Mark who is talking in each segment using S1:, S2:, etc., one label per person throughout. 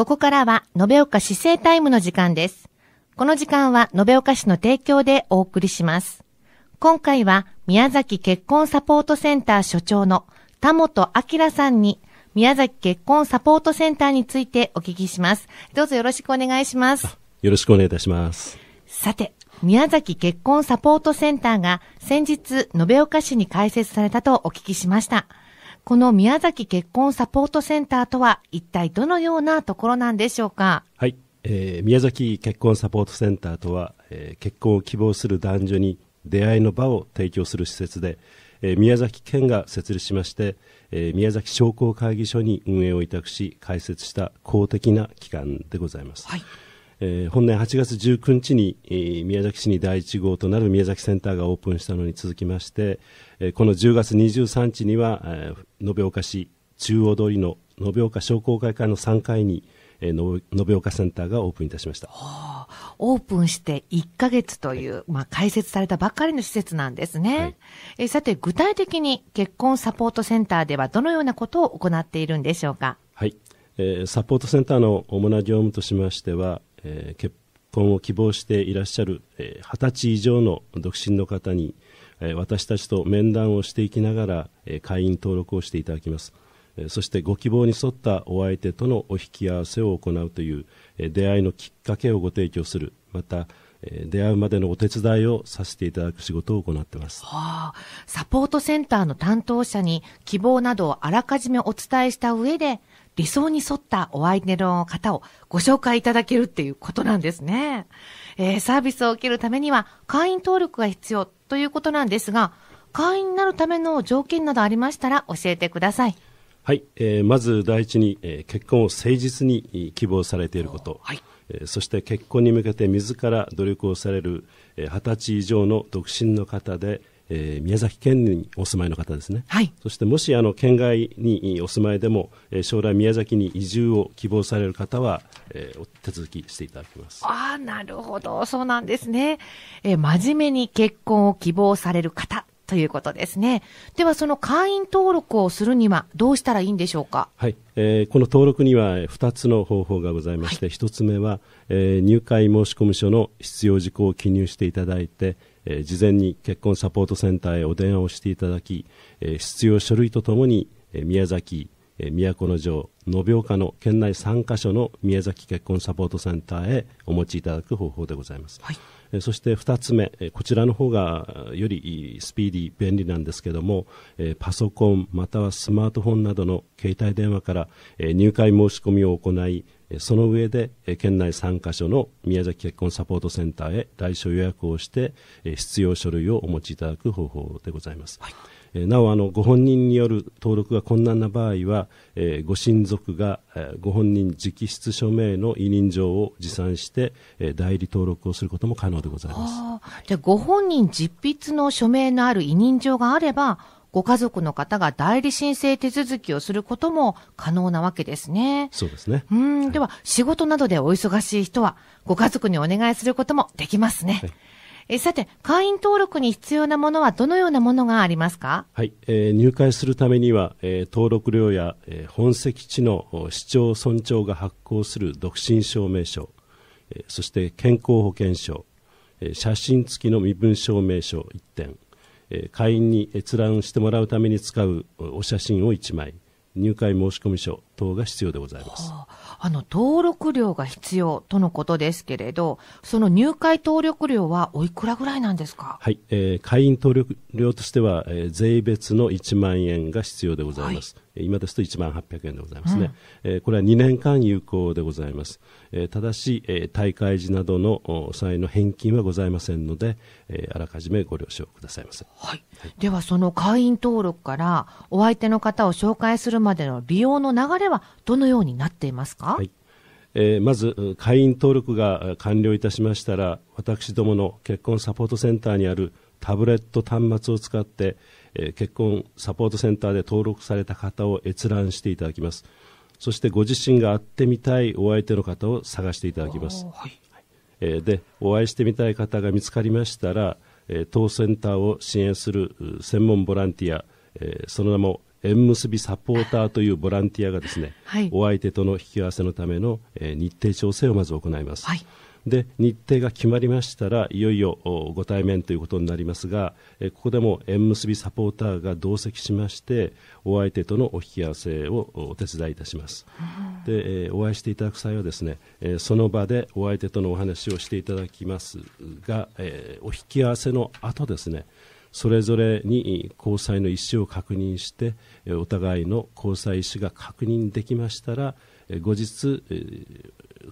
S1: ここからは、延岡市政タイムの時間です。この時間は、延岡市の提供でお送りします。今回は、宮崎結婚サポートセンター所長の田本明さんに、宮崎結婚サポートセンターについてお聞きします。どうぞよろしくお願いします。
S2: よろしくお願いいたします。
S1: さて、宮崎結婚サポートセンターが先日、延岡市に開設されたとお聞きしました。この宮崎結婚サポートセンターとは一体どのようなところなんでしょうか
S2: はい、えー、宮崎結婚サポートセンターとは、えー、結婚を希望する男女に出会いの場を提供する施設で、えー、宮崎県が設立しまして、えー、宮崎商工会議所に運営を委託し開設した公的な機関でございます。はいえー、本年8月19日に、えー、宮崎市に第1号となる宮崎センターがオープンしたのに続きまして、えー、この10月23日には、えー、延岡市中央通りの延岡商工会館の3階に、えー、延岡センターがオープンいたしました。
S1: オープンして1ヶ月という、まあ、開設されたばかりの施設なんですね、はい、えさて、具体的に結婚サポートセンターではどのようなことを行っているんでしょうか
S2: はい。えー、サポートセンターの主な業務としましては、えー、結婚を希望していらっしゃる二十、えー、歳以上の独身の方に、えー、私たちと面談をしていきながら、えー、会員登録をしていただきます、えー、そしてご希望に沿ったお相手とのお引き合わせを行うという、えー、出会いのきっかけをご提供するまた出会うまでのお手伝いをさせていただく仕事を行ってます、
S1: はあ、サポートセンターの担当者に希望などをあらかじめお伝えした上で理想に沿ったお相手の方をご紹介いただけるっていうことなんですね。えー、サービスを受けるためには会員登録が必要ということなんですが、会員になるための条件などありましたら教えてください。
S2: はい、えー、まず第一に、えー、結婚を誠実に希望されていること、はいえそして結婚に向けて自ら努力をされる二十、歳以上の独身の方で、えー、宮崎県にお住まいの方ですね、はい、そしてもしあの県外にお住まいでも、えー、将来宮崎に移住を希望される方は、えー、手続きしていただきます
S1: あなるほどそうなんですね、えー、真面目に結婚を希望される方ということですね。では、その会員登録をするにはどうしたらいいんでしょうか。
S2: はい、えー、この登録には2つの方法がございまして、はい、1つ目は、えー、入会申込書の必要事項を記入していただいて、えー、事前に結婚サポートセンターへお電話をしていただき、えー、必要書類とともに、えー、宮崎、えー、都城、延岡の県内3カ所の宮崎結婚サポートセンターへお持ちいただく方法でございます、はい、えそして2つ目、えこちらの方がよりスピーディー便利なんですけども、えパソコンまたはスマートフォンなどの携帯電話から、え入会申し込みを行いその上で県内3カ所の宮崎結婚サポートセンターへ来所予約をして必要書類をお持ちいただく方法でございます、はい、なおあのご本人による登録が困難な場合はご親族がご本人直筆署名の委任状を持参して代理登録をすることも可能でございま
S1: すじゃご本人実筆の署名のある委任状があればご家族の方が代理申請手続きをすることも可能なわけですね。そうですね。うん、では、仕事などでお忙しい人は、ご家族にお願いすることもできますね。はいえさて、会員登録に必要なものはどのようなものがありますか、
S2: はいえー、入会するためには、えー、登録料や、えー、本籍地の市町村長が発行する独身証明書、えそして健康保険証、え写真付きの身分証明書1点、会員に閲覧してもらうために使うお写真を1枚入会申込書等が必要でございます、は
S1: あ、あの登録料が必要とのことですけれどその入会登録料はおいくらぐらいなんですか、
S2: はいえー、会員登録料としては、えー、税別の1万円が必要でございます、はい今ですと1万800円でございますね、うん、これは2年間有効でございます、ただし、え大会時などの際の返金はございませんので、えあらかじめご了承くださいませ、はい
S1: はい、では、その会員登録からお相手の方を紹介するまでの利用の流れはどのようになっていますか。はい
S2: えー、まず会員登録が完了いたしましたら私どもの結婚サポートセンターにあるタブレット端末を使ってえー、結婚サポートセンターで登録された方を閲覧していただきますそしてご自身が会ってみたいお相手の方を探していただきます、はい、えー、でお会いしてみたい方が見つかりましたら、えー、当センターを支援する専門ボランティア、えその名も縁結びサポーターというボランティアがですね、はい、お相手との引き合わせのための、え日程調整をまず行います、はいで日程が決まりましたらいよいよご対面ということになりますがここでも縁結びサポーターが同席しましてお相手とのお引き合わせをお手伝いいたします、でお会いしていただく際はですねその場でお相手とのお話をしていただきますがお引き合わせの後ですねそれぞれに交際の意思を確認してお互いの交際意思が確認できましたら後日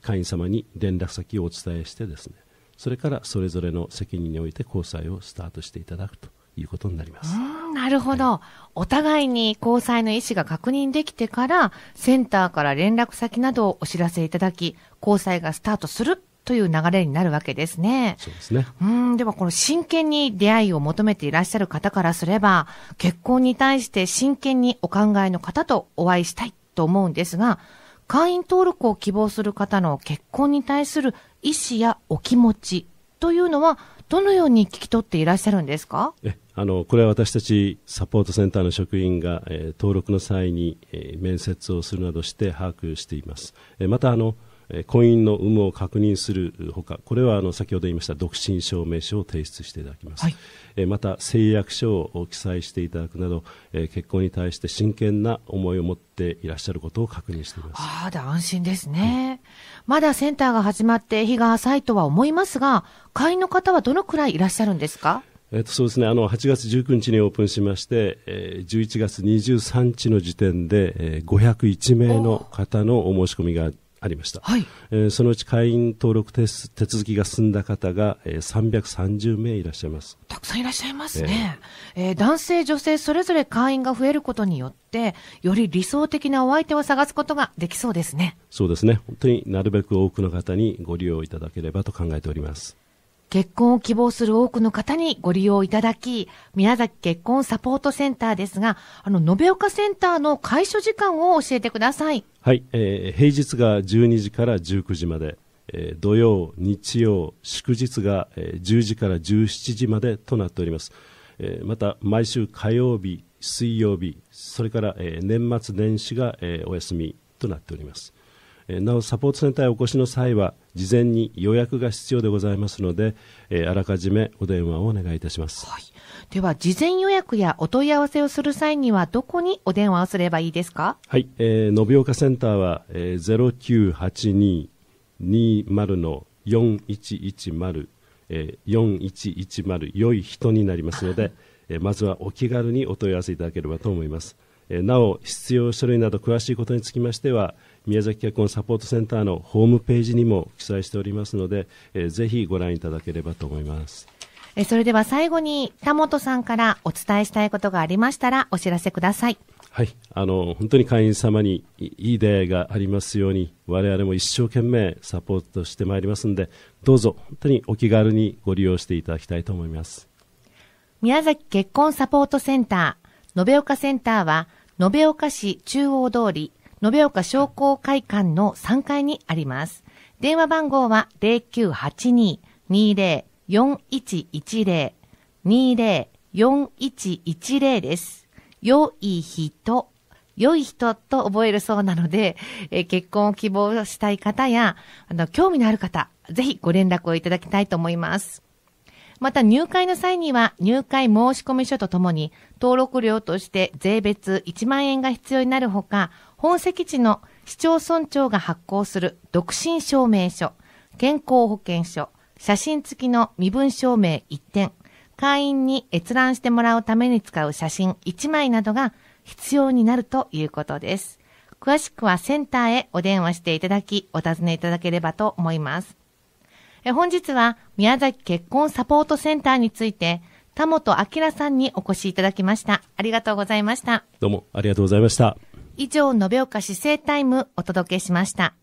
S2: 会員様に連絡先をお伝えしてですねそれからそれぞれの責任において交際をスタートしていただくということになります。
S1: なるほど、はい、お互いに交際の意思が確認できてから、センターから連絡先などをお知らせいただき、交際がスタートするという流れになるわけですね。そうですね。うん、ではこの真剣に出会いを求めていらっしゃる方からすれば、結婚に対して真剣にお考えの方とお会いしたいと思うんですが、会員登録を希望する方の結婚に対する意思やお気持ちというのは、どのように聞き取っていらっしゃるんですか
S2: えあのこれは私たちサポートセンターの職員が、えー、登録の際に、えー、面接をするなどして把握しています。えー、またあの婚姻の有無を確認するほかこれはあの先ほど言いました独身証明書を提出していただきます、はい、また誓約書を記載していただくなど結婚に対して真剣な思いを持っていらっしゃることを確認して
S1: いますああ安心ですね、うん、まだセンターが始まって日が浅いとは思いますが会員の方はどのくらいいらっしゃるんですか
S2: えっと、そうですねあの8月19日にオープンしまして、えー、11月23日の時点で、えー、501名の方のお申し込みがありました、はいえー、そのうち会員登録手手続きが進んだ方が、えー、330名いらっしゃいます
S1: たくさんいらっしゃいますね、えー、えー、男性、女性それぞれ会員が増えることによってより理想的なお相手を探すことができそうですね
S2: そうですね本当になるべく多くの方にご利用いただければと考えておりま
S1: す結婚を希望する多くの方にご利用いただき、宮崎結婚サポートセンターですが、あの、延岡センターの開所時間を教えてください。
S2: はい、えー、平日が12時から19時まで、えー、土曜、日曜、祝日が、えー、10時から17時までとなっております。えー、また、毎週火曜日、水曜日、それから、えー、年末年始が、えー、お休みとなっております。なおサポートセンターへお越しの際は事前に予約が必要でございますので、あらかじめお電話をお願いいたします、はい、
S1: では事前予約やお問い合わせをする際にはどこにお電話をすればいいですか
S2: はい、えー、延岡センターは、えー、098220の4110えー、4110良い人になりますので、えー、まずはお気軽にお問い合わせいただければと思います、なお必要書類など詳しいことにつきましては、宮崎客のサポートセンターのホームページにも記載しておりますので、えー、ぜひご覧いただければと思います。
S1: えそれでは最後に田本さんからお伝えしたいことがありましたらお知らせください。
S2: はい、あの本当に会員様にいい出会いがありますように我々も一生懸命サポートしてまいりますのでどうぞ本当にお気軽にご利用していただきたいと思います
S1: 宮崎結婚サポートセンター延岡センターは延岡市中央通り延岡商工会館の3階にあります。電話番号は0982-20-4110 20-4110です。良い人、良い人と覚えるそうなので、えー、結婚を希望したい方や、あの、興味のある方、ぜひご連絡をいただきたいと思います。また入会の際には入会申込書とともに登録料として税別1万円が必要になるほか、本籍地の市町村長が発行する独身証明書、健康保険証、写真付きの身分証明1点、会員に閲覧してもらうために使う写真1枚などが必要になるということです。詳しくはセンターへお電話していただき、お尋ねいただければと思います。え本日は宮崎結婚サポートセンターについて、田本明さんにお越しいただきました。ありがとうございました。
S2: どうもありがとうございました。
S1: 以上、延岡市政タイムお届けしました。